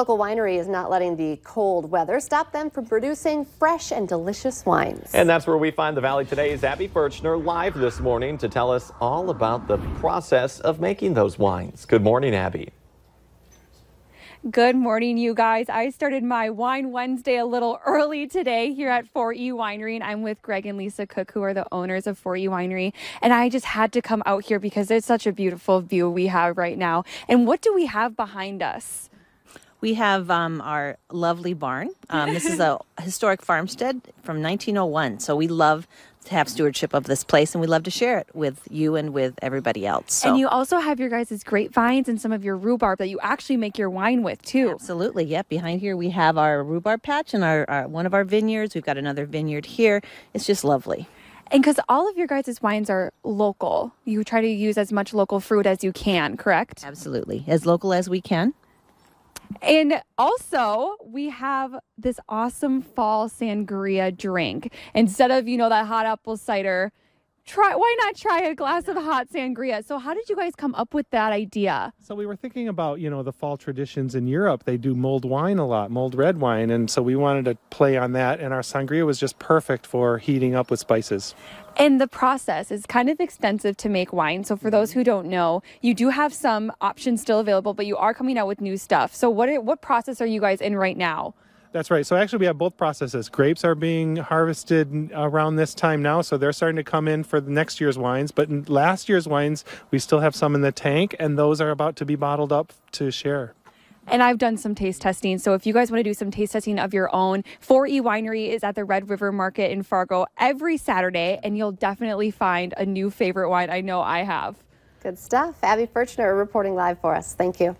Local winery is not letting the cold weather stop them from producing fresh and delicious wines. And that's where we find the Valley Today's Abby Birchner live this morning to tell us all about the process of making those wines. Good morning, Abby. Good morning, you guys. I started my Wine Wednesday a little early today here at 4E Winery, and I'm with Greg and Lisa Cook, who are the owners of 4E Winery. And I just had to come out here because it's such a beautiful view we have right now. And what do we have behind us? We have um, our lovely barn. Um, this is a historic farmstead from 1901. So we love to have stewardship of this place and we love to share it with you and with everybody else. So. And you also have your guys' grapevines and some of your rhubarb that you actually make your wine with too. Absolutely. Yep. Behind here we have our rhubarb patch and our, our one of our vineyards. We've got another vineyard here. It's just lovely. And because all of your guys' wines are local, you try to use as much local fruit as you can, correct? Absolutely. As local as we can. And also, we have this awesome fall sangria drink. Instead of, you know, that hot apple cider, try why not try a glass of hot sangria so how did you guys come up with that idea so we were thinking about you know the fall traditions in europe they do mulled wine a lot mulled red wine and so we wanted to play on that and our sangria was just perfect for heating up with spices and the process is kind of extensive to make wine. So, for those who don't know, you do have some options still available, but you are coming out with new stuff. So, what, what process are you guys in right now? That's right. So actually, we have both processes. Grapes are being harvested around this time now, so they're starting to come in for the next year's wines. But last year's wines, we still have some in the tank, and those are about to be bottled up to share. And I've done some taste testing. So if you guys want to do some taste testing of your own, 4E Winery is at the Red River Market in Fargo every Saturday, and you'll definitely find a new favorite wine. I know I have. Good stuff. Abby Furchner reporting live for us. Thank you.